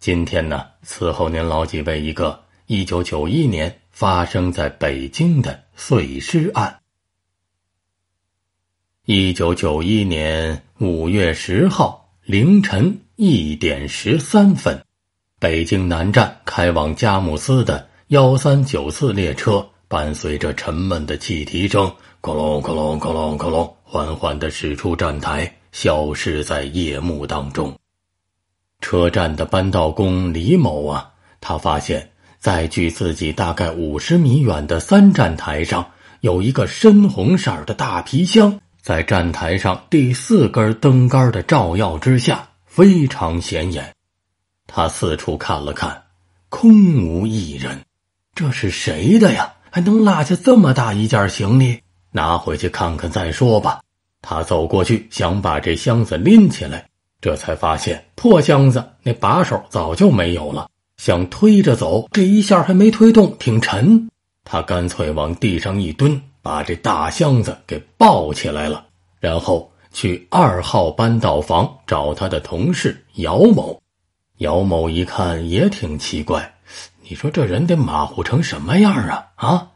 今天呢，伺候您老几位一个一九九一年发生在北京的碎尸案。一九九一年五月十号凌晨一点十三分，北京南站开往佳木斯的幺三九次列车，伴随着沉闷的汽笛声，咕隆、咕隆、咕隆、咕隆，缓缓的驶出站台，消失在夜幕当中。车站的搬道工李某啊，他发现在距自己大概五十米远的三站台上有一个深红色的大皮箱，在站台上第四根灯杆的照耀之下非常显眼。他四处看了看，空无一人，这是谁的呀？还能落下这么大一件行李？拿回去看看再说吧。他走过去想把这箱子拎起来。这才发现破箱子那把手早就没有了，想推着走，这一下还没推动，挺沉。他干脆往地上一蹲，把这大箱子给抱起来了，然后去二号扳倒房找他的同事姚某。姚某一看也挺奇怪，你说这人得马虎成什么样啊？啊，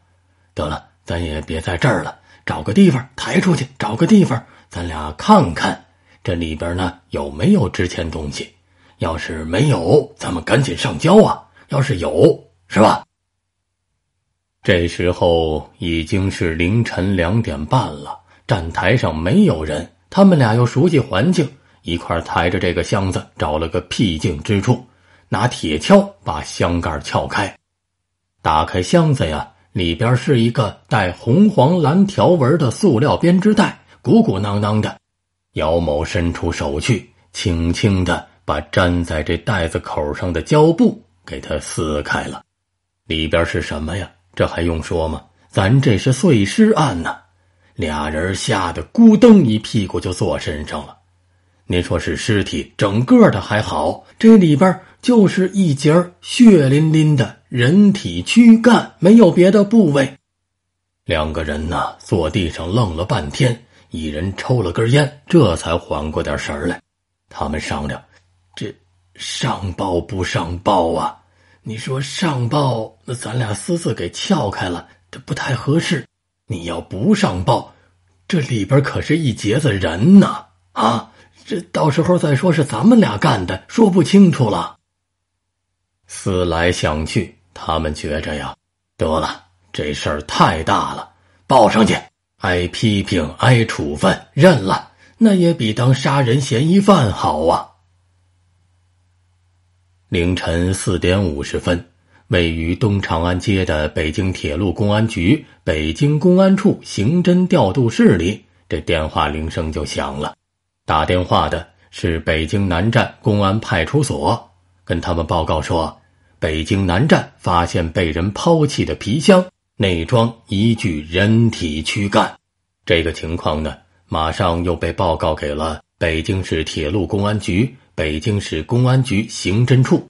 得了，咱也别在这儿了，找个地方抬出去，找个地方，咱俩看看。这里边呢有没有值钱东西？要是没有，咱们赶紧上交啊！要是有，是吧？这时候已经是凌晨两点半了，站台上没有人。他们俩又熟悉环境，一块抬着这个箱子，找了个僻静之处，拿铁锹把箱盖撬开，打开箱子呀，里边是一个带红黄蓝条纹的塑料编织袋，鼓鼓囊囊的。姚某伸出手去，轻轻的把粘在这袋子口上的胶布给它撕开了。里边是什么呀？这还用说吗？咱这是碎尸案呢！俩人吓得咕噔一屁股就坐身上了。您说是尸体，整个的还好，这里边就是一截血淋淋的人体躯干，没有别的部位。两个人呢，坐地上愣了半天。一人抽了根烟，这才缓过点神儿来。他们商量：这上报不上报啊？你说上报，那咱俩私自给撬开了，这不太合适。你要不上报，这里边可是一截子人呢啊！这到时候再说是咱们俩干的，说不清楚了。思来想去，他们觉着呀，得了，这事儿太大了，报上去。挨批评，挨处分，认了，那也比当杀人嫌疑犯好啊！凌晨四点五十分，位于东长安街的北京铁路公安局北京公安处刑侦调度室里，这电话铃声就响了。打电话的是北京南站公安派出所，跟他们报告说，北京南站发现被人抛弃的皮箱。内装一具人体躯干，这个情况呢，马上又被报告给了北京市铁路公安局、北京市公安局刑侦处。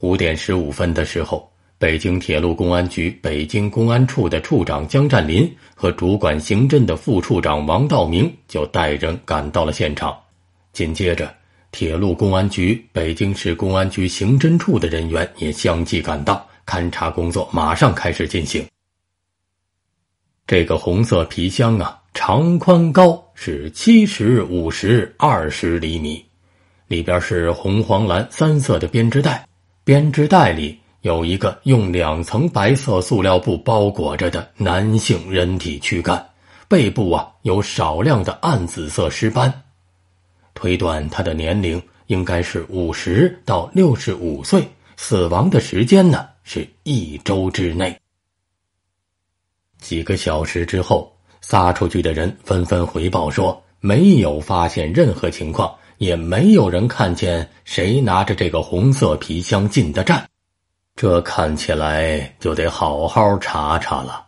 五点十五分的时候，北京铁路公安局北京公安处的处长江占林和主管刑侦的副处长王道明就带人赶到了现场。紧接着，铁路公安局、北京市公安局刑侦处的人员也相继赶到，勘查工作马上开始进行。这个红色皮箱啊，长宽高是七十五十二十厘米，里边是红黄蓝三色的编织袋，编织袋里有一个用两层白色塑料布包裹着的男性人体躯干，背部啊有少量的暗紫色尸斑，推断他的年龄应该是五十到六十五岁，死亡的时间呢是一周之内。几个小时之后，撒出去的人纷纷回报说，没有发现任何情况，也没有人看见谁拿着这个红色皮箱进的站。这看起来就得好好查查了。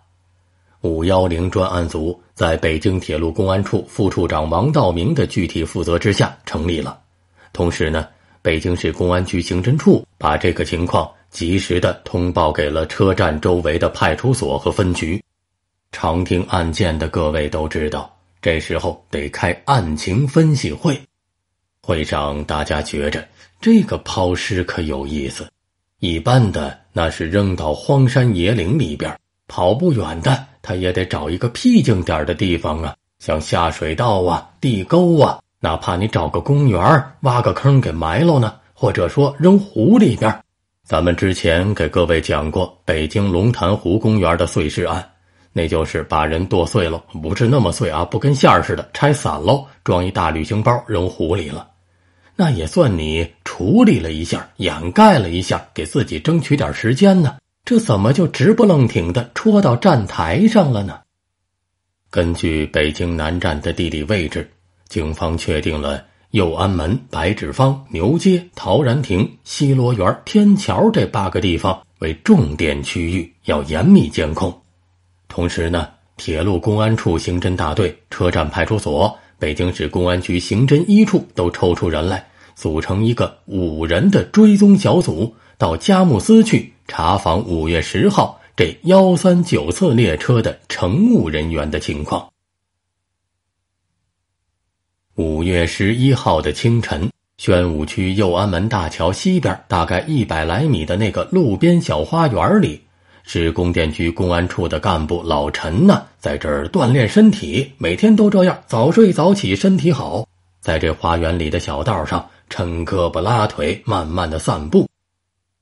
五幺零专案组在北京铁路公安处副处长王道明的具体负责之下成立了。同时呢，北京市公安局刑侦处把这个情况及时的通报给了车站周围的派出所和分局。常听案件的各位都知道，这时候得开案情分析会。会上大家觉着这个抛尸可有意思，一般的那是扔到荒山野岭里边跑不远的，他也得找一个僻静点的地方啊，像下水道啊、地沟啊，哪怕你找个公园挖个坑给埋喽呢，或者说扔湖里边咱们之前给各位讲过北京龙潭湖公园的碎尸案。那就是把人剁碎了，不是那么碎啊，不跟馅儿似的拆散喽，装一大旅行包扔湖里了，那也算你处理了一下，掩盖了一下，给自己争取点时间呢。这怎么就直不愣挺的戳到站台上了呢？根据北京南站的地理位置，警方确定了右安门、白纸坊、牛街、陶然亭、西罗园、天桥这八个地方为重点区域，要严密监控。同时呢，铁路公安处刑侦大队、车站派出所、北京市公安局刑侦一处都抽出人来，组成一个五人的追踪小组，到佳木斯去查访五月十号这幺三九次列车的乘务人员的情况。五月十一号的清晨，宣武区右安门大桥西边大概一百来米的那个路边小花园里。是供电局公安处的干部老陈呢，在这儿锻炼身体，每天都这样早睡早起，身体好。在这花园里的小道上，抻胳膊拉腿，慢慢的散步。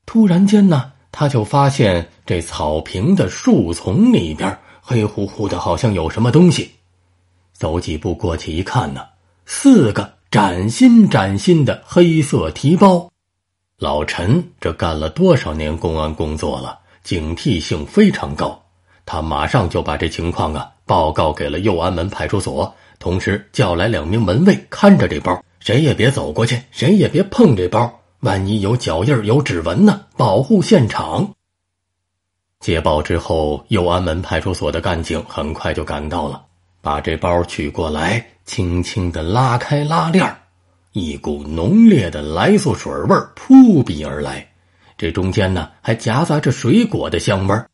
突然间呢，他就发现这草坪的树丛里边黑乎乎的，好像有什么东西。走几步过去一看呢，四个崭新崭新的黑色提包。老陈这干了多少年公安工作了？警惕性非常高，他马上就把这情况啊报告给了右安门派出所，同时叫来两名门卫看着这包，谁也别走过去，谁也别碰这包，万一有脚印有指纹呢？保护现场。接报之后，右安门派出所的干警很快就赶到了，把这包取过来，轻轻的拉开拉链一股浓烈的来苏水味扑鼻而来。这中间呢，还夹杂着水果的香味儿。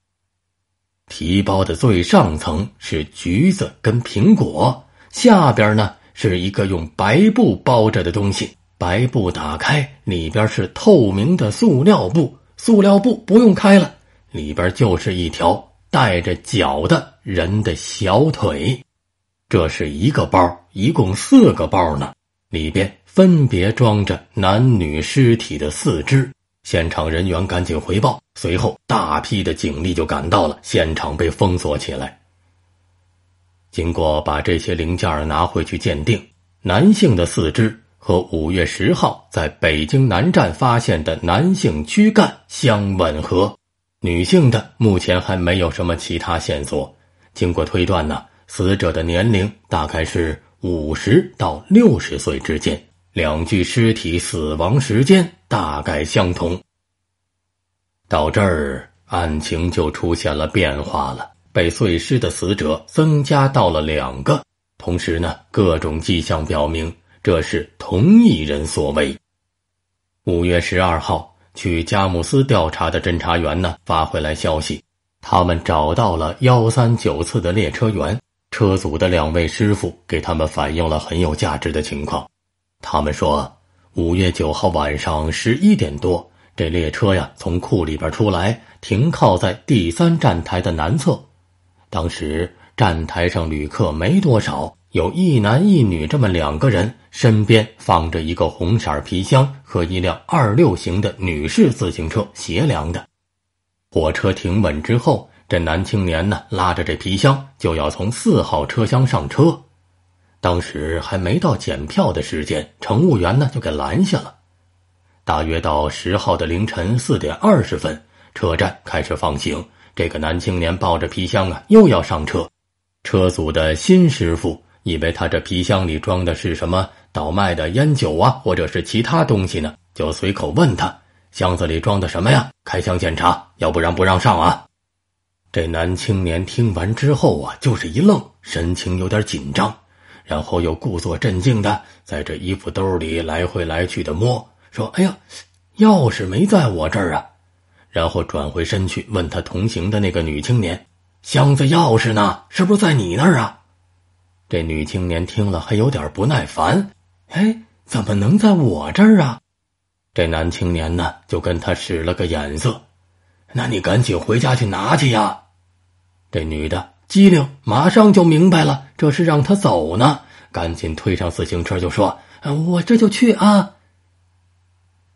提包的最上层是橘子跟苹果，下边呢是一个用白布包着的东西。白布打开，里边是透明的塑料布。塑料布不用开了，里边就是一条带着脚的人的小腿。这是一个包，一共四个包呢，里边分别装着男女尸体的四肢。现场人员赶紧回报，随后大批的警力就赶到了，现场被封锁起来。经过把这些零件拿回去鉴定，男性的四肢和五月十号在北京南站发现的男性躯干相吻合。女性的目前还没有什么其他线索。经过推断呢，死者的年龄大概是五十到六十岁之间。两具尸体死亡时间大概相同。到这儿，案情就出现了变化了。被碎尸的死者增加到了两个，同时呢，各种迹象表明这是同一人所为。五月十二号去佳木斯调查的侦查员呢发回来消息，他们找到了幺三九次的列车员，车组的两位师傅给他们反映了很有价值的情况。他们说，五月九号晚上十一点多，这列车呀从库里边出来，停靠在第三站台的南侧。当时站台上旅客没多少，有一男一女这么两个人，身边放着一个红色皮箱和一辆二六型的女士自行车，斜梁的。火车停稳之后，这男青年呢拉着这皮箱就要从四号车厢上车。当时还没到检票的时间，乘务员呢就给拦下了。大约到十号的凌晨四点二十分，车站开始放行。这个男青年抱着皮箱啊，又要上车。车组的新师傅以为他这皮箱里装的是什么倒卖的烟酒啊，或者是其他东西呢，就随口问他：“箱子里装的什么呀？开箱检查，要不然不让上啊！”这男青年听完之后啊，就是一愣，神情有点紧张。然后又故作镇静的在这衣服兜里来回来去的摸，说：“哎呀，钥匙没在我这儿啊！”然后转回身去问他同行的那个女青年：“箱子钥匙呢？是不是在你那儿啊？”这女青年听了还有点不耐烦：“哎，怎么能在我这儿啊？”这男青年呢就跟他使了个眼色：“那你赶紧回家去拿去呀！”这女的。机灵，马上就明白了，这是让他走呢。赶紧推上自行车，就说：“我这就去啊。”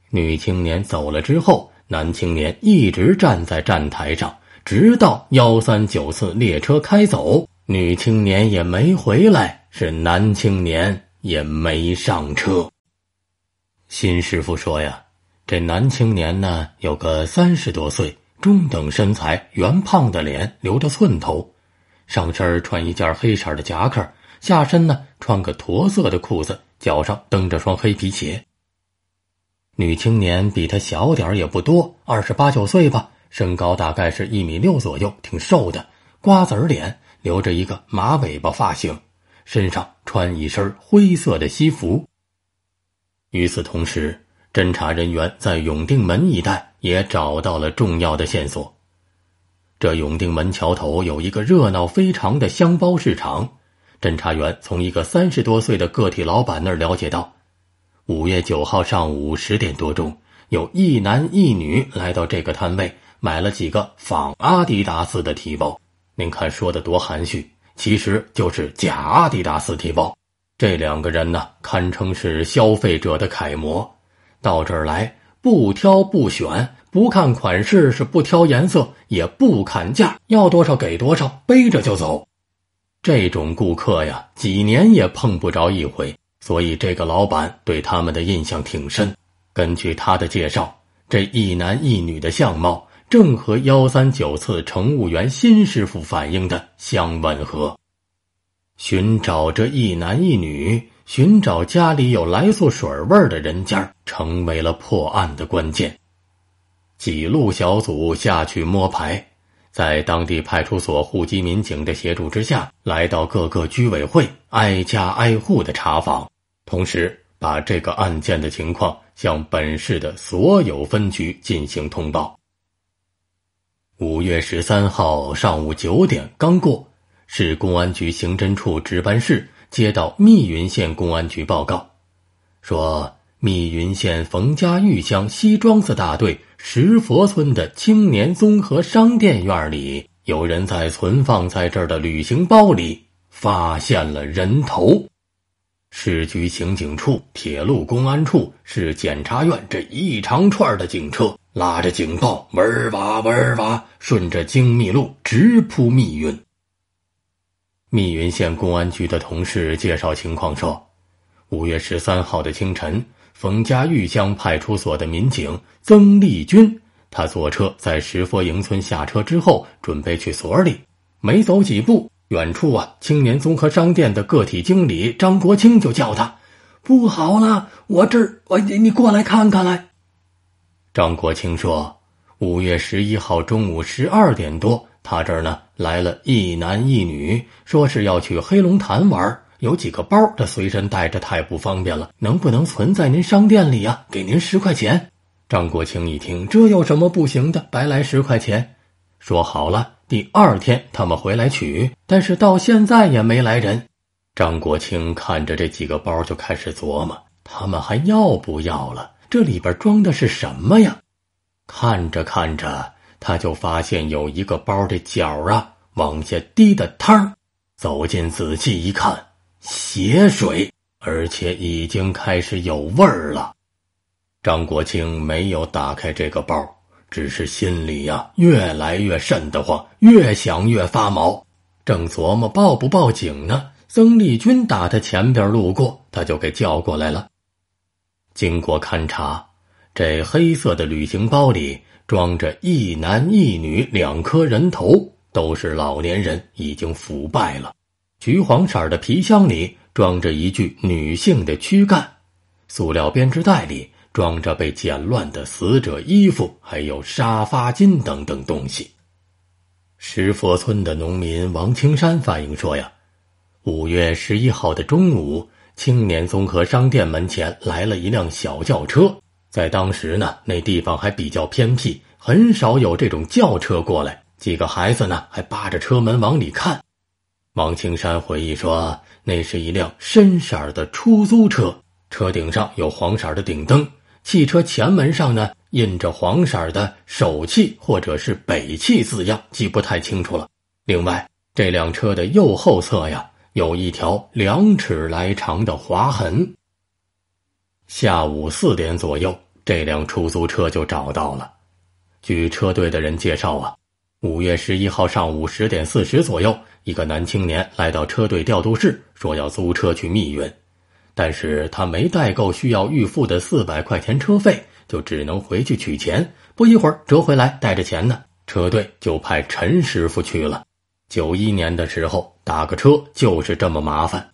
女青年走了之后，男青年一直站在站台上，直到幺三九次列车开走，女青年也没回来，是男青年也没上车。新师傅说：“呀，这男青年呢，有个三十多岁，中等身材，圆胖的脸，留着寸头。”上身穿一件黑色的夹克，下身呢穿个驼色的裤子，脚上蹬着双黑皮鞋。女青年比他小点也不多，二十八九岁吧，身高大概是一米六左右，挺瘦的，瓜子脸，留着一个马尾巴发型，身上穿一身灰色的西服。与此同时，侦查人员在永定门一带也找到了重要的线索。这永定门桥头有一个热闹非常的箱包市场，侦查员从一个三十多岁的个体老板那儿了解到，五月九号上午十点多钟，有一男一女来到这个摊位，买了几个仿阿迪达斯的提包。您看说的多含蓄，其实就是假阿迪达斯提包。这两个人呢，堪称是消费者的楷模，到这儿来不挑不选。不看款式是不挑颜色，也不砍价，要多少给多少，背着就走。这种顾客呀，几年也碰不着一回，所以这个老板对他们的印象挺深。根据他的介绍，这一男一女的相貌正和幺三九次乘务员新师傅反映的相吻合。寻找这一男一女，寻找家里有来苏水味的人家，成为了破案的关键。几路小组下去摸排，在当地派出所户籍民警的协助之下，来到各个居委会挨家挨户的查访，同时把这个案件的情况向本市的所有分局进行通报。五月十三号上午九点刚过，市公安局刑侦处值班室接到密云县公安局报告，说。密云县冯家峪乡西庄子大队石佛村的青年综合商店院里，有人在存放在这儿的旅行包里发现了人头。市局刑警处、铁路公安处、市检察院这一长串的警车拉着警报，门儿哇嗡儿哇，顺着京密路直扑密云。密云县公安局的同事介绍情况说：“五月十三号的清晨。”冯家峪乡派出所的民警曾立军，他坐车在石佛营村下车之后，准备去所里。没走几步，远处啊，青年综合商店的个体经理张国清就叫他：“不好了，我这儿，我你你过来看看来。”张国清说：“五月十一号中午十二点多，他这儿呢来了一男一女，说是要去黑龙潭玩。”有几个包，这随身带着太不方便了。能不能存在您商店里呀？给您十块钱。张国清一听，这有什么不行的？白来十块钱，说好了，第二天他们回来取。但是到现在也没来人。张国清看着这几个包，就开始琢磨，他们还要不要了？这里边装的是什么呀？看着看着，他就发现有一个包的角啊往下滴的汤走近仔细一看。血水，而且已经开始有味儿了。张国庆没有打开这个包，只是心里呀越来越瘆得慌，越想越发毛。正琢磨报不报警呢，曾丽君打他前边路过，他就给叫过来了。经过勘查，这黑色的旅行包里装着一男一女两颗人头，都是老年人，已经腐败了。橘黄色的皮箱里装着一具女性的躯干，塑料编织袋里装着被剪乱的死者衣服，还有沙发巾等等东西。石佛村的农民王青山反映说：“呀，五月十一号的中午，青年综合商店门前来了一辆小轿车。在当时呢，那地方还比较偏僻，很少有这种轿车过来。几个孩子呢，还扒着车门往里看。”王青山回忆说：“那是一辆深色的出租车，车顶上有黄色的顶灯。汽车前门上呢印着黄色的‘首汽’或者是‘北汽’字样，记不太清楚了。另外，这辆车的右后侧呀有一条两尺来长的划痕。”下午四点左右，这辆出租车就找到了。据车队的人介绍啊。五月十一号上午十点四十左右，一个男青年来到车队调度室，说要租车去密云，但是他没带够需要预付的四百块钱车费，就只能回去取钱。不一会儿折回来带着钱呢，车队就派陈师傅去了。九一年的时候打个车就是这么麻烦。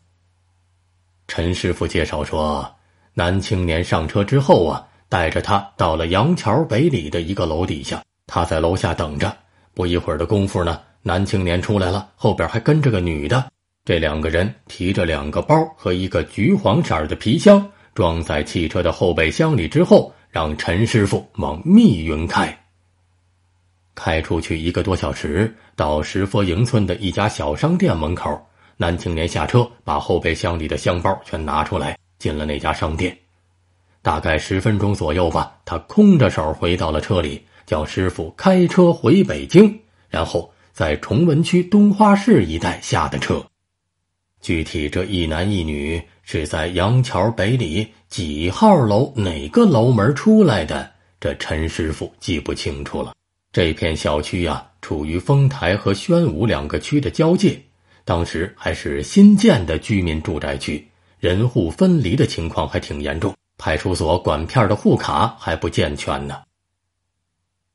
陈师傅介绍说，男青年上车之后啊，带着他到了杨桥北里的一个楼底下，他在楼下等着。不一会儿的功夫呢，男青年出来了，后边还跟着个女的。这两个人提着两个包和一个橘黄色的皮箱，装在汽车的后备箱里之后，让陈师傅往密云开。开出去一个多小时，到石佛营村的一家小商店门口，男青年下车，把后备箱里的箱包全拿出来，进了那家商店。大概十分钟左右吧，他空着手回到了车里。叫师傅开车回北京，然后在崇文区东花市一带下的车。具体这一男一女是在杨桥北里几号楼哪个楼门出来的，这陈师傅记不清楚了。这片小区啊，处于丰台和宣武两个区的交界，当时还是新建的居民住宅区，人户分离的情况还挺严重，派出所管片的户卡还不健全呢。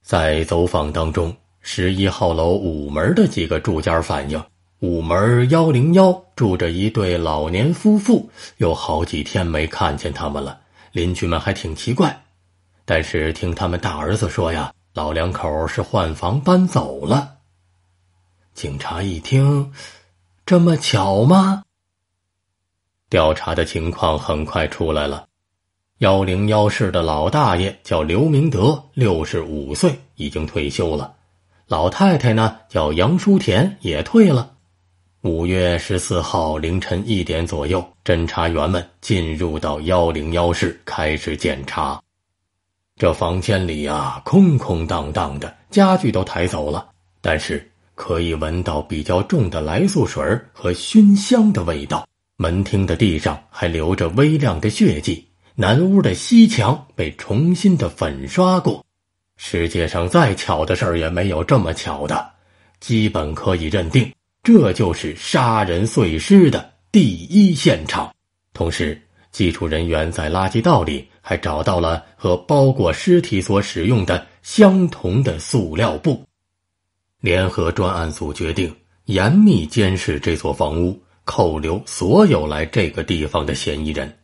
在走访当中，十一号楼五门的几个住家反映，五门幺零幺住着一对老年夫妇，有好几天没看见他们了，邻居们还挺奇怪。但是听他们大儿子说呀，老两口是换房搬走了。警察一听，这么巧吗？调查的情况很快出来了。幺零幺室的老大爷叫刘明德，六十五岁，已经退休了。老太太呢，叫杨淑田，也退了。五月十四号凌晨一点左右，侦查员们进入到幺零幺室，开始检查。这房间里啊，空空荡荡的，家具都抬走了，但是可以闻到比较重的来素水和熏香的味道。门厅的地上还留着微量的血迹。南屋的西墙被重新的粉刷过，世界上再巧的事儿也没有这么巧的，基本可以认定这就是杀人碎尸的第一现场。同时，技术人员在垃圾道里还找到了和包裹尸体所使用的相同的塑料布。联合专案组决定严密监视这座房屋，扣留所有来这个地方的嫌疑人。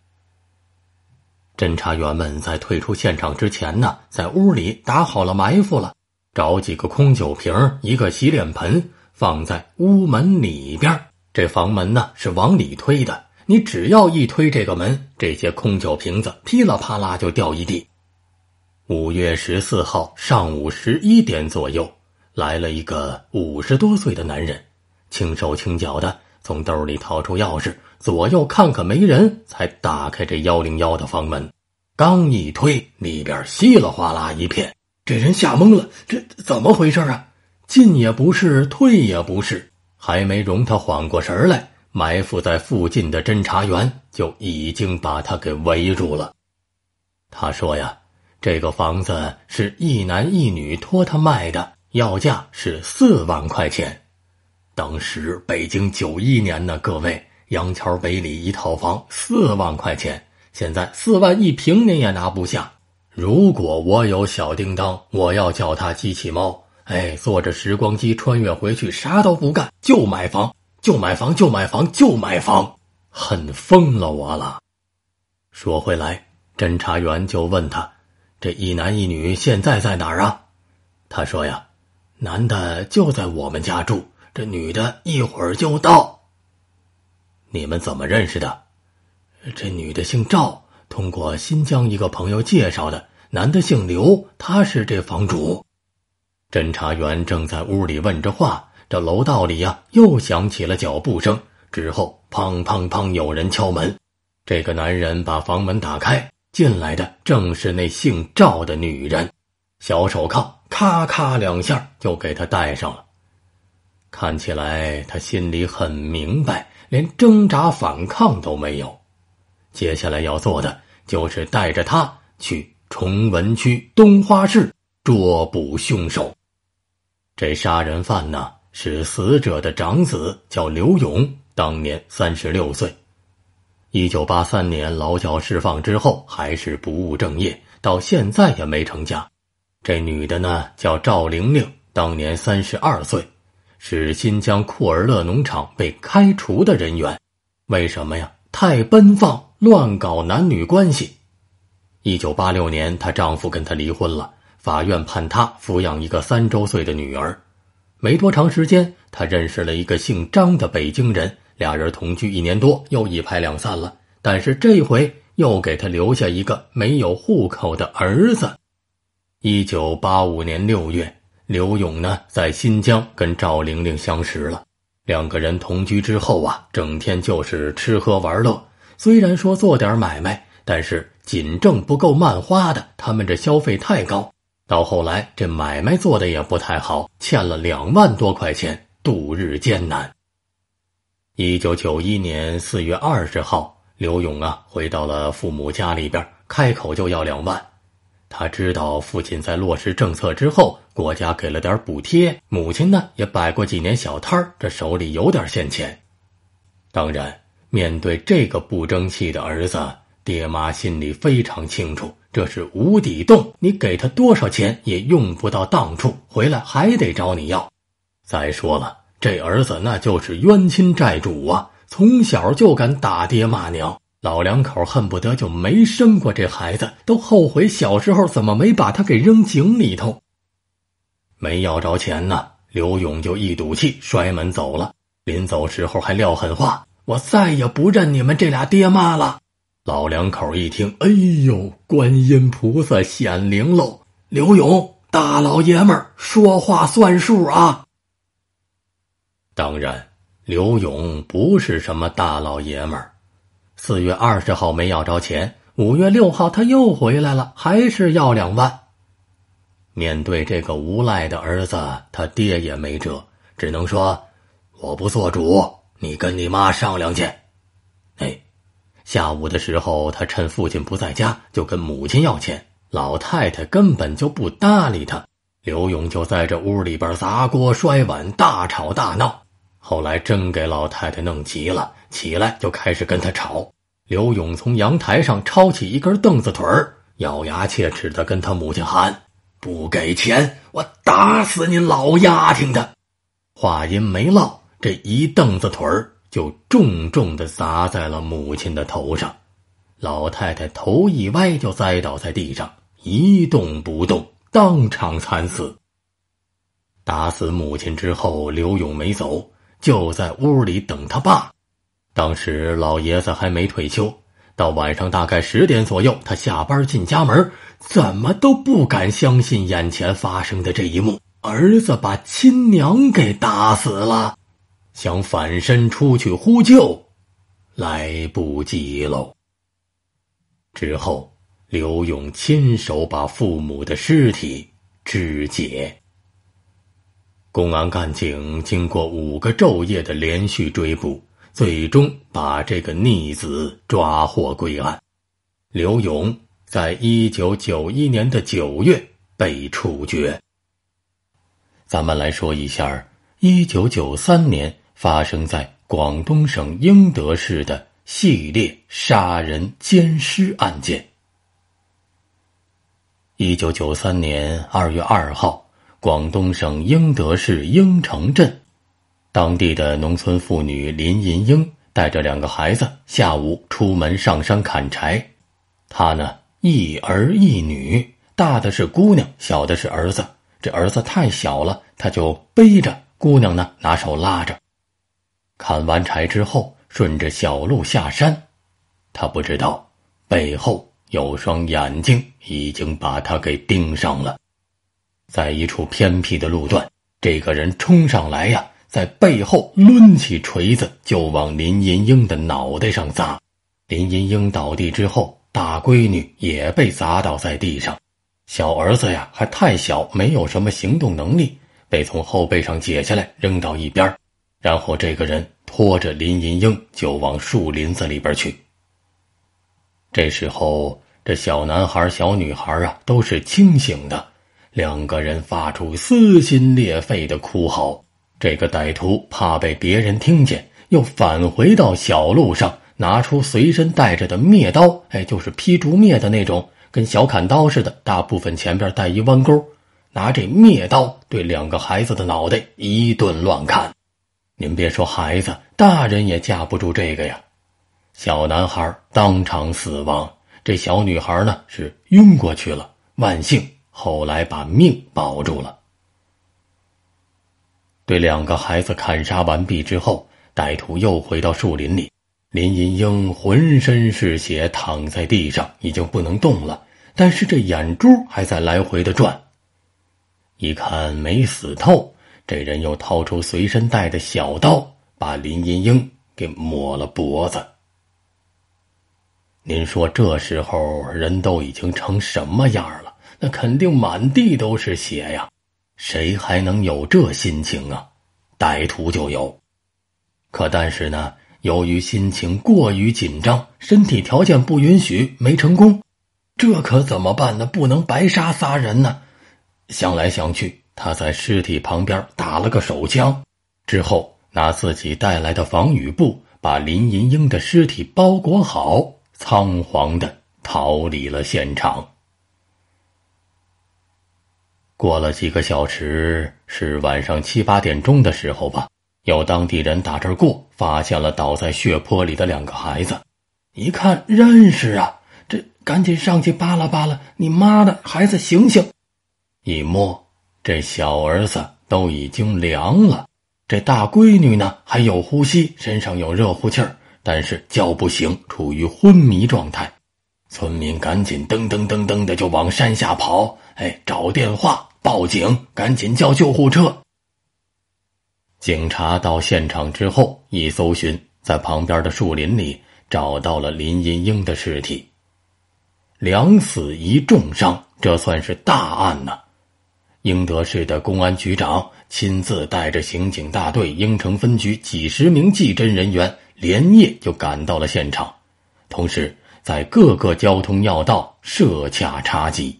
侦查员们在退出现场之前呢，在屋里打好了埋伏了，找几个空酒瓶，一个洗脸盆放在屋门里边。这房门呢是往里推的，你只要一推这个门，这些空酒瓶子噼里啪啦就掉一地。五月十四号上午十一点左右，来了一个五十多岁的男人，轻手轻脚的。从兜里掏出钥匙，左右看看没人才打开这幺零幺的房门。刚一推，里边稀里哗啦一片，这人吓懵了。这怎么回事啊？进也不是，退也不是，还没容他缓过神来，埋伏在附近的侦查员就已经把他给围住了。他说呀，这个房子是一男一女托他卖的，要价是四万块钱。当时北京九一年呢，各位杨桥北里一套房四万块钱，现在四万一平您也拿不下。如果我有小叮当，我要叫他机器猫，哎，坐着时光机穿越回去，啥都不干，就买房，就买房，就买房，就买房，恨疯了我了。说回来，侦查员就问他，这一男一女现在在哪儿啊？他说呀，男的就在我们家住。这女的一会儿就到。你们怎么认识的？这女的姓赵，通过新疆一个朋友介绍的。男的姓刘，他是这房主。侦查员正在屋里问着话，这楼道里呀又响起了脚步声。之后，砰砰砰，有人敲门。这个男人把房门打开，进来的正是那姓赵的女人。小手铐，咔咔两下就给他戴上了。看起来他心里很明白，连挣扎反抗都没有。接下来要做的就是带着他去崇文区东花市捉捕凶手。这杀人犯呢是死者的长子，叫刘勇，当年三十六岁。一九八三年劳教释放之后，还是不务正业，到现在也没成家。这女的呢叫赵玲玲，当年三十二岁。是新疆库尔勒农场被开除的人员，为什么呀？太奔放，乱搞男女关系。一九八六年，她丈夫跟她离婚了，法院判她抚养一个三周岁的女儿。没多长时间，她认识了一个姓张的北京人，俩人同居一年多，又一拍两散了。但是这回又给她留下一个没有户口的儿子。一九八五年六月。刘勇呢，在新疆跟赵玲玲相识了，两个人同居之后啊，整天就是吃喝玩乐。虽然说做点买卖，但是仅挣不够慢花的，他们这消费太高。到后来，这买卖做的也不太好，欠了两万多块钱，度日艰难。一九九一年四月二十号，刘勇啊，回到了父母家里边，开口就要两万。他知道父亲在落实政策之后，国家给了点补贴。母亲呢，也摆过几年小摊儿，这手里有点现钱。当然，面对这个不争气的儿子，爹妈心里非常清楚，这是无底洞。你给他多少钱也用不到当处，回来还得找你要。再说了，这儿子那就是冤亲债主啊，从小就敢打爹骂娘。老两口恨不得就没生过这孩子，都后悔小时候怎么没把他给扔井里头。没要着钱呢，刘勇就一赌气摔门走了。临走时候还撂狠话：“我再也不认你们这俩爹妈了。”老两口一听：“哎呦，观音菩萨显灵喽！”刘勇大老爷们儿说话算数啊。当然，刘勇不是什么大老爷们儿。四月二十号没要着钱，五月六号他又回来了，还是要两万。面对这个无赖的儿子，他爹也没辙，只能说：“我不做主，你跟你妈商量去。”哎，下午的时候，他趁父亲不在家，就跟母亲要钱，老太太根本就不搭理他。刘勇就在这屋里边砸锅摔碗，大吵大闹，后来真给老太太弄急了。起来就开始跟他吵。刘勇从阳台上抄起一根凳子腿咬牙切齿地跟他母亲喊：“不给钱，我打死你老丫挺的！”话音没落，这一凳子腿就重重地砸在了母亲的头上。老太太头一歪就栽倒在地上，一动不动，当场惨死。打死母亲之后，刘勇没走，就在屋里等他爸。当时老爷子还没退休，到晚上大概十点左右，他下班进家门，怎么都不敢相信眼前发生的这一幕：儿子把亲娘给打死了。想反身出去呼救，来不及了。之后，刘勇亲手把父母的尸体肢解。公安干警经过五个昼夜的连续追捕。最终把这个逆子抓获归案。刘勇在一九九一年的九月被处决。咱们来说一下一九九三年发生在广东省英德市的系列杀人奸尸案件。一九九三年二月二号，广东省英德市英城镇。当地的农村妇女林银英带着两个孩子，下午出门上山砍柴。她呢，一儿一女，大的是姑娘，小的是儿子。这儿子太小了，他就背着姑娘呢，拿手拉着。砍完柴之后，顺着小路下山。他不知道背后有双眼睛已经把他给盯上了。在一处偏僻的路段，这个人冲上来呀！在背后抡起锤子，就往林银英的脑袋上砸。林银英倒地之后，大闺女也被砸倒在地上。小儿子呀，还太小，没有什么行动能力，被从后背上解下来扔到一边。然后这个人拖着林银英就往树林子里边去。这时候，这小男孩、小女孩啊，都是清醒的，两个人发出撕心裂肺的哭嚎。这个歹徒怕被别人听见，又返回到小路上，拿出随身带着的篾刀，哎，就是劈竹篾的那种，跟小砍刀似的，大部分前边带一弯钩，拿这篾刀对两个孩子的脑袋一顿乱砍。您别说，孩子、大人也架不住这个呀。小男孩当场死亡，这小女孩呢是晕过去了，万幸后来把命保住了。对两个孩子砍杀完毕之后，歹徒又回到树林里。林银英浑身是血躺在地上，已经不能动了，但是这眼珠还在来回的转。一看没死透，这人又掏出随身带的小刀，把林银英给抹了脖子。您说这时候人都已经成什么样了？那肯定满地都是血呀。谁还能有这心情啊？歹徒就有，可但是呢，由于心情过于紧张，身体条件不允许，没成功。这可怎么办呢？不能白杀仨人呢。想来想去，他在尸体旁边打了个手枪，之后拿自己带来的防雨布把林银英的尸体包裹好，仓皇的逃离了现场。过了几个小时，是晚上七八点钟的时候吧，有当地人打这儿过，发现了倒在血泊里的两个孩子，一看认识啊，这赶紧上去扒拉扒拉，你妈的孩子醒醒！一摸，这小儿子都已经凉了，这大闺女呢还有呼吸，身上有热乎气儿，但是叫不醒，处于昏迷状态。村民赶紧噔噔噔噔的就往山下跑。哎，找电话，报警，赶紧叫救护车！警察到现场之后，一搜寻，在旁边的树林里找到了林银英的尸体。两死一重伤，这算是大案呢。英德市的公安局长亲自带着刑警大队、英城分局几十名技侦人员，连夜就赶到了现场，同时在各个交通要道设卡查缉。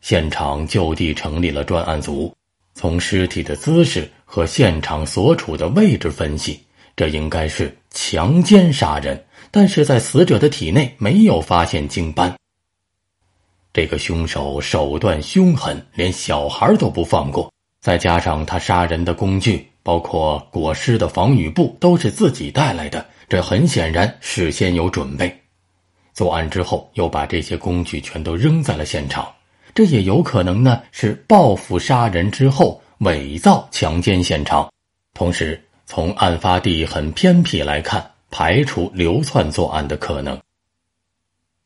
现场就地成立了专案组，从尸体的姿势和现场所处的位置分析，这应该是强奸杀人。但是在死者的体内没有发现精斑，这个凶手手段凶狠，连小孩都不放过。再加上他杀人的工具，包括裹尸的防雨布，都是自己带来的，这很显然事先有准备。作案之后，又把这些工具全都扔在了现场。这也有可能呢，是报复杀人之后伪造强奸现场。同时，从案发地很偏僻来看，排除流窜作案的可能。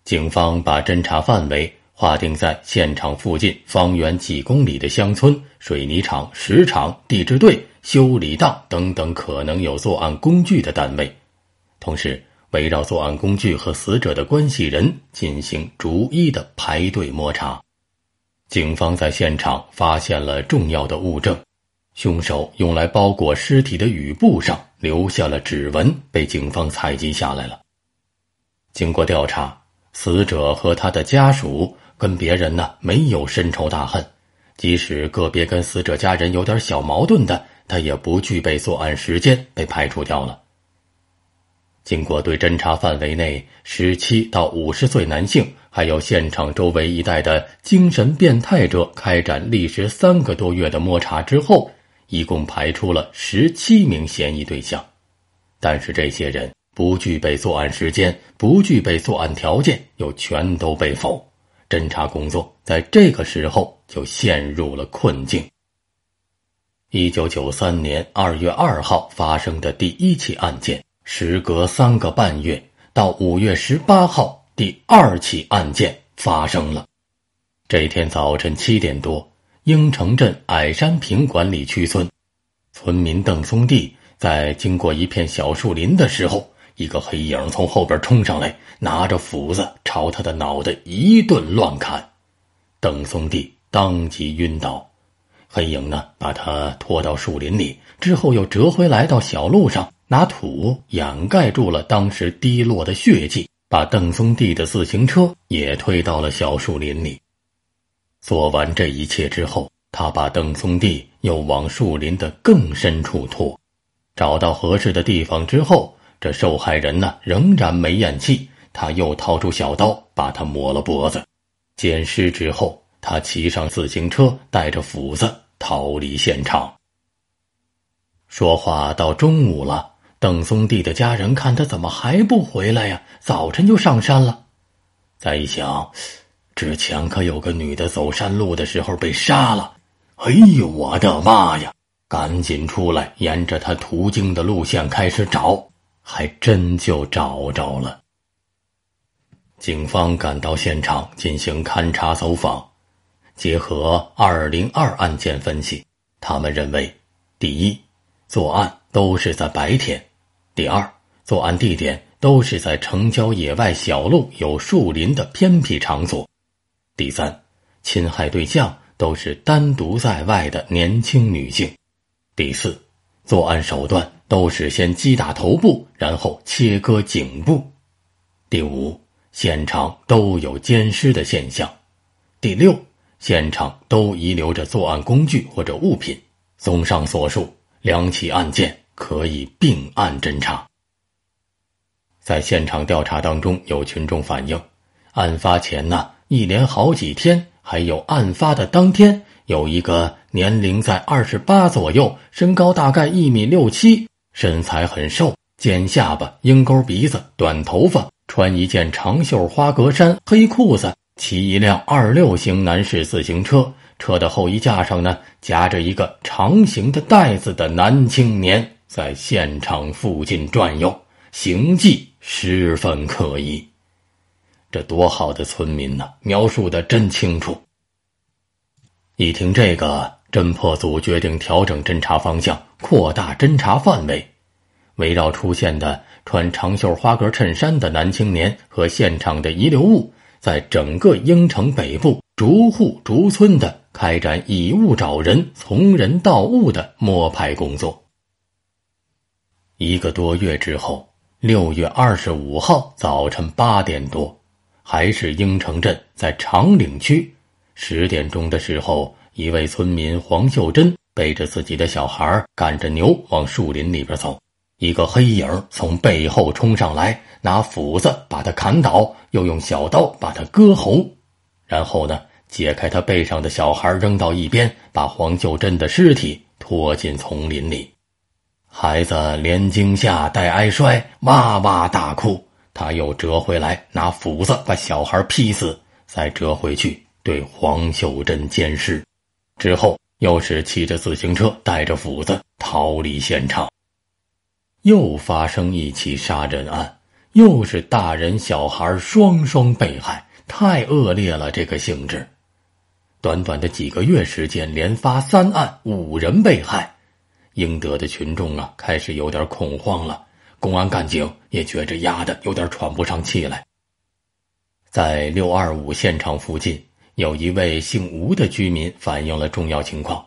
警方把侦查范围划定在现场附近方圆几公里的乡村、水泥厂、石场、地质队、修理档等等可能有作案工具的单位，同时围绕作案工具和死者的关系人进行逐一的排队摸查。警方在现场发现了重要的物证，凶手用来包裹尸体的雨布上留下了指纹，被警方采集下来了。经过调查，死者和他的家属跟别人呢没有深仇大恨，即使个别跟死者家人有点小矛盾的，他也不具备作案时间，被排除掉了。经过对侦查范围内十七到五十岁男性，还有现场周围一带的精神变态者开展历时三个多月的摸查之后，一共排出了十七名嫌疑对象，但是这些人不具备作案时间，不具备作案条件，又全都被否。侦查工作在这个时候就陷入了困境。一九九三年二月二号发生的第一起案件。时隔三个半月，到五月十八号，第二起案件发生了。这天早晨七点多，应城镇矮山坪管理区村，村民邓松地在经过一片小树林的时候，一个黑影从后边冲上来，拿着斧子朝他的脑袋一顿乱砍，邓松地当即晕倒。黑影呢，把他拖到树林里，之后又折回来到小路上。拿土掩盖住了当时滴落的血迹，把邓松弟的自行车也推到了小树林里。做完这一切之后，他把邓松弟又往树林的更深处拖，找到合适的地方之后，这受害人呢仍然没咽气。他又掏出小刀，把他抹了脖子。捡尸之后，他骑上自行车，带着斧子逃离现场。说话到中午了。邓松弟的家人看他怎么还不回来呀？早晨就上山了。再一想，之前可有个女的走山路的时候被杀了。哎呦我的妈呀！赶紧出来，沿着他途经的路线开始找，还真就找着了。警方赶到现场进行勘查、走访，结合二零二案件分析，他们认为，第一，作案都是在白天。第二，作案地点都是在城郊野外、小路有树林的偏僻场所；第三，侵害对象都是单独在外的年轻女性；第四，作案手段都是先击打头部，然后切割颈部；第五，现场都有奸尸的现象；第六，现场都遗留着作案工具或者物品。综上所述，两起案件。可以并案侦查。在现场调查当中，有群众反映，案发前呢，一连好几天，还有案发的当天，有一个年龄在二十八左右、身高大概一米六七、身材很瘦、尖下巴、鹰钩鼻子、短头发、穿一件长袖花格衫、黑裤子、骑一辆二六型男士自行车、车的后衣架上呢夹着一个长形的袋子的男青年。在现场附近转悠，行迹十分可疑。这多好的村民呢！描述的真清楚。一听这个，侦破组决定调整侦查方向，扩大侦查范围，围绕出现的穿长袖花格衬衫的男青年和现场的遗留物，在整个英城北部逐户逐村的开展以物找人、从人到物的摸排工作。一个多月之后，六月二十五号早晨八点多，还是应城镇在长岭区。十点钟的时候，一位村民黄秀珍背着自己的小孩赶着牛往树林里边走。一个黑影从背后冲上来，拿斧子把他砍倒，又用小刀把他割喉，然后呢，解开他背上的小孩，扔到一边，把黄秀珍的尸体拖进丛林里。孩子连惊吓带挨摔，哇哇大哭。他又折回来，拿斧子把小孩劈死，再折回去对黄秀珍监视。之后又是骑着自行车带着斧子逃离现场。又发生一起杀人案，又是大人小孩双双被害，太恶劣了这个性质。短短的几个月时间，连发三案，五人被害。应得的群众啊，开始有点恐慌了。公安干警也觉着压的有点喘不上气来。在六二五现场附近，有一位姓吴的居民反映了重要情况。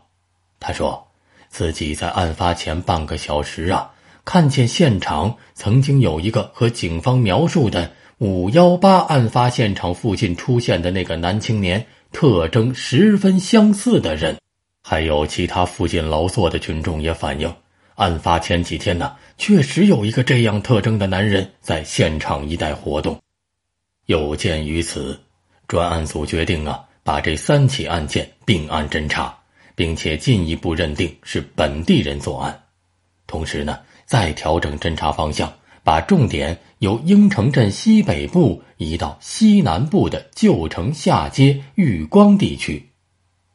他说，自己在案发前半个小时啊，看见现场曾经有一个和警方描述的五幺八案发现场附近出现的那个男青年特征十分相似的人。还有其他附近劳作的群众也反映，案发前几天呢，确实有一个这样特征的男人在现场一带活动。有鉴于此，专案组决定啊，把这三起案件并案侦查，并且进一步认定是本地人作案。同时呢，再调整侦查方向，把重点由应城镇西北部移到西南部的旧城下街玉光地区。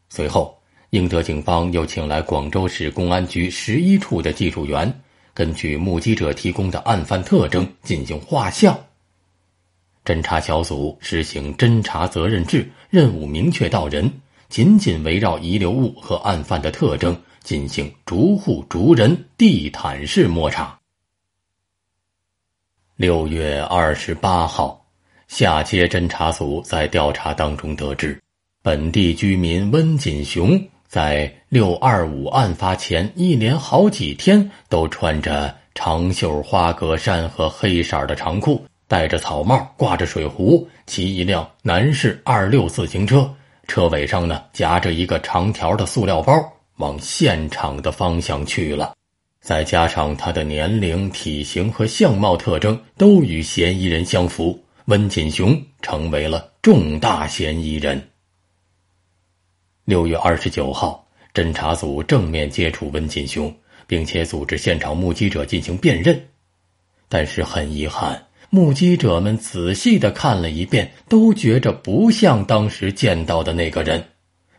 随后。英德警方又请来广州市公安局十一处的技术员，根据目击者提供的案犯特征进行画像。侦查小组实行侦查责任制，任务明确到人，紧紧围绕遗留物和案犯的特征进行逐户逐人地毯式摸查。六月二十八号，下街侦查组在调查当中得知，本地居民温锦雄。在六二五案发前，一连好几天都穿着长袖花格衫和黑色的长裤，戴着草帽，挂着水壶，骑一辆男士二六自行车，车尾上呢夹着一个长条的塑料包，往现场的方向去了。再加上他的年龄、体型和相貌特征都与嫌疑人相符，温锦雄成为了重大嫌疑人。六月二十九号，侦查组正面接触温锦雄，并且组织现场目击者进行辨认，但是很遗憾，目击者们仔细的看了一遍，都觉着不像当时见到的那个人，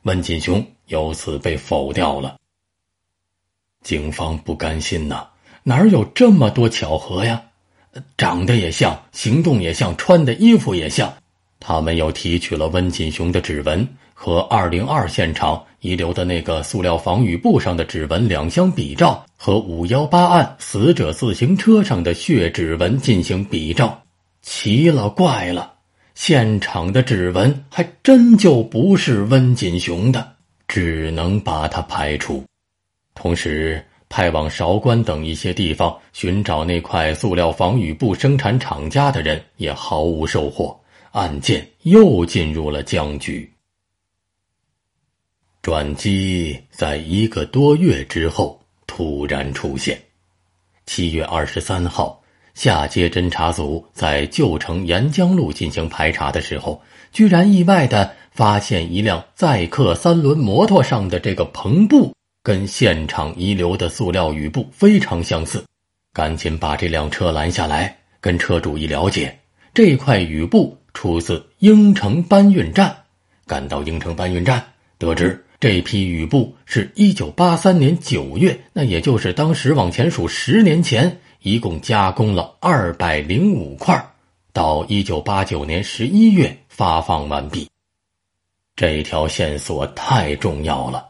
温锦雄由此被否掉了。警方不甘心呐，哪有这么多巧合呀？长得也像，行动也像，穿的衣服也像，他们又提取了温锦雄的指纹。和二零二现场遗留的那个塑料防雨布上的指纹两相比照，和五幺八案死者自行车上的血指纹进行比照，奇了怪了，现场的指纹还真就不是温锦雄的，只能把它排除。同时，派往韶关等一些地方寻找那块塑料防雨布生产厂家的人也毫无收获，案件又进入了僵局。转机在一个多月之后突然出现。七月二十三号，下街侦查组在旧城沿江路进行排查的时候，居然意外的发现一辆载客三轮摩托上的这个篷布，跟现场遗留的塑料雨布非常相似。赶紧把这辆车拦下来，跟车主一了解，这块雨布出自应城搬运站。赶到应城搬运站，得知。这批雨布是一九八三年九月，那也就是当时往前数十年前，一共加工了二百零五块，到一九八九年十一月发放完毕。这条线索太重要了，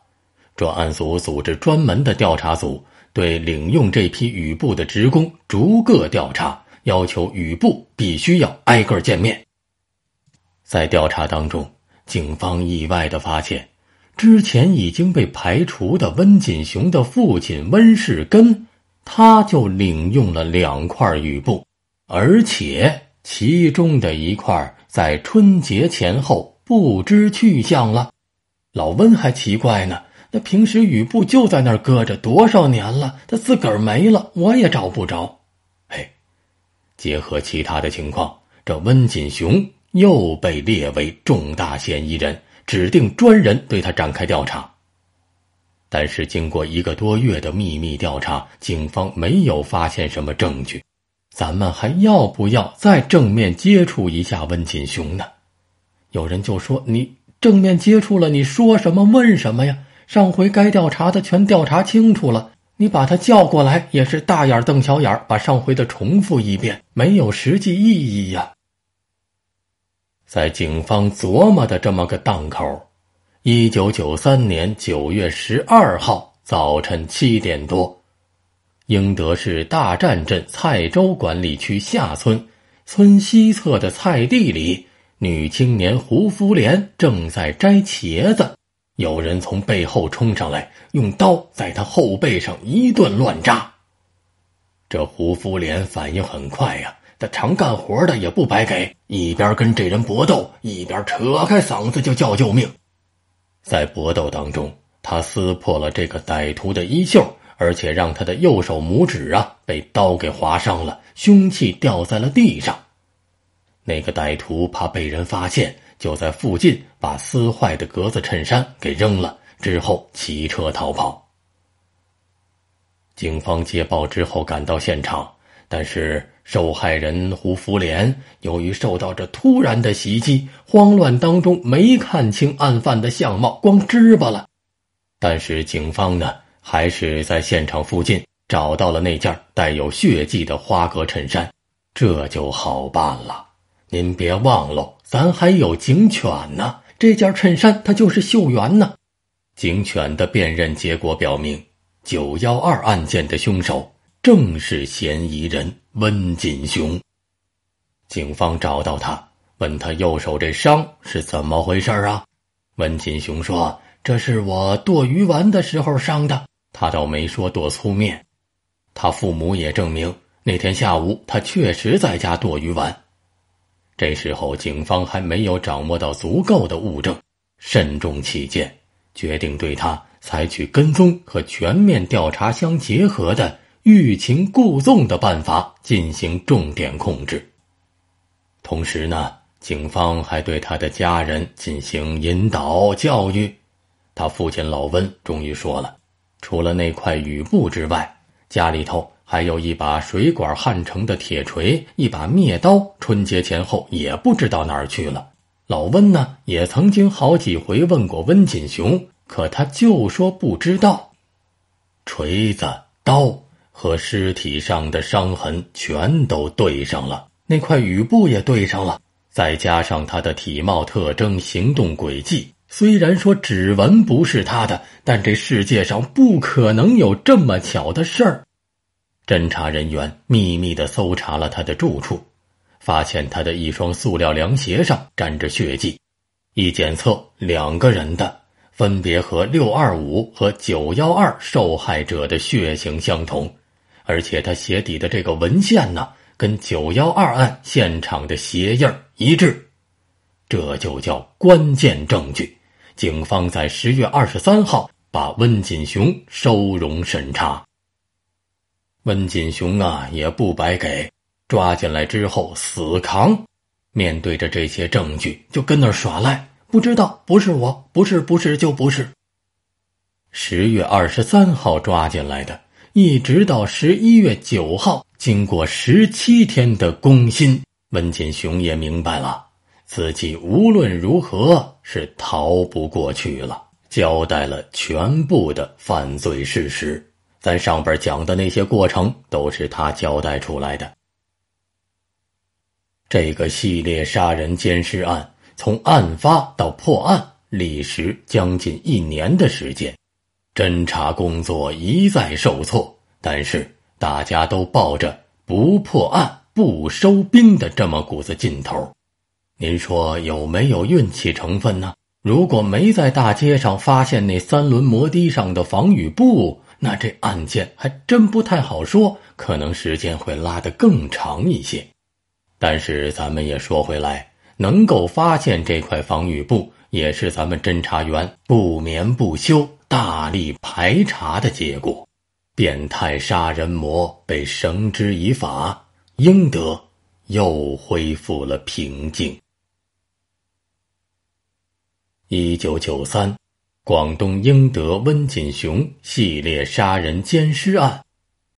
专案组组织专门的调查组，对领用这批雨布的职工逐个调查，要求雨布必须要挨个见面。在调查当中，警方意外的发现。之前已经被排除的温锦雄的父亲温世根，他就领用了两块雨布，而且其中的一块在春节前后不知去向了。老温还奇怪呢，那平时雨布就在那儿搁着多少年了，他自个儿没了，我也找不着。嘿，结合其他的情况，这温锦雄又被列为重大嫌疑人。指定专人对他展开调查，但是经过一个多月的秘密调查，警方没有发现什么证据。咱们还要不要再正面接触一下温锦雄呢？有人就说：“你正面接触了，你说什么问什么呀？上回该调查的全调查清楚了，你把他叫过来也是大眼瞪小眼把上回的重复一遍，没有实际意义呀。”在警方琢磨的这么个档口，一九九三年九月十二号早晨七点多，英德市大站镇蔡州管理区下村村西侧的菜地里，女青年胡福莲正在摘茄子，有人从背后冲上来，用刀在她后背上一顿乱扎。这胡福莲反应很快呀。他常干活的也不白给，一边跟这人搏斗，一边扯开嗓子就叫救命。在搏斗当中，他撕破了这个歹徒的衣袖，而且让他的右手拇指啊被刀给划伤了。凶器掉在了地上，那个歹徒怕被人发现，就在附近把撕坏的格子衬衫给扔了，之后骑车逃跑。警方接报之后赶到现场。但是受害人胡福莲由于受到这突然的袭击，慌乱当中没看清案犯的相貌，光知巴了。但是警方呢，还是在现场附近找到了那件带有血迹的花格衬衫，这就好办了。您别忘了，咱还有警犬呢。这件衬衫它就是秀媛呢。警犬的辨认结果表明，九幺二案件的凶手。正是嫌疑人温锦雄。警方找到他，问他右手这伤是怎么回事啊？温锦雄说：“这是我剁鱼丸的时候伤的。”他倒没说剁粗面。他父母也证明，那天下午他确实在家剁鱼丸。这时候，警方还没有掌握到足够的物证，慎重起见，决定对他采取跟踪和全面调查相结合的。欲擒故纵的办法进行重点控制。同时呢，警方还对他的家人进行引导教育。他父亲老温终于说了：“除了那块雨布之外，家里头还有一把水管焊成的铁锤，一把灭刀，春节前后也不知道哪儿去了。”老温呢，也曾经好几回问过温锦雄，可他就说不知道，锤子刀。和尸体上的伤痕全都对上了，那块雨布也对上了，再加上他的体貌特征、行动轨迹，虽然说指纹不是他的，但这世界上不可能有这么巧的事儿。侦查人员秘密的搜查了他的住处，发现他的一双塑料凉鞋上沾着血迹，一检测，两个人的分别和六二五和九幺二受害者的血型相同。而且他鞋底的这个纹线呢，跟九幺二案现场的鞋印一致，这就叫关键证据。警方在十月二十三号把温锦雄收容审查。温锦雄啊，也不白给，抓进来之后死扛，面对着这些证据就跟那儿耍赖，不知道不是我，不是不是就不是。十月二十三号抓进来的。一直到十一月九号，经过十七天的攻心，温锦雄也明白了自己无论如何是逃不过去了，交代了全部的犯罪事实。咱上边讲的那些过程都是他交代出来的。这个系列杀人奸尸案从案发到破案历时将近一年的时间。侦查工作一再受挫，但是大家都抱着不破案不收兵的这么股子劲头，您说有没有运气成分呢？如果没在大街上发现那三轮摩的上的防雨布，那这案件还真不太好说，可能时间会拉得更长一些。但是咱们也说回来，能够发现这块防雨布，也是咱们侦查员不眠不休。大力排查的结果，变态杀人魔被绳之以法，英德又恢复了平静。一九九三，广东英德温锦雄系列杀人奸尸案。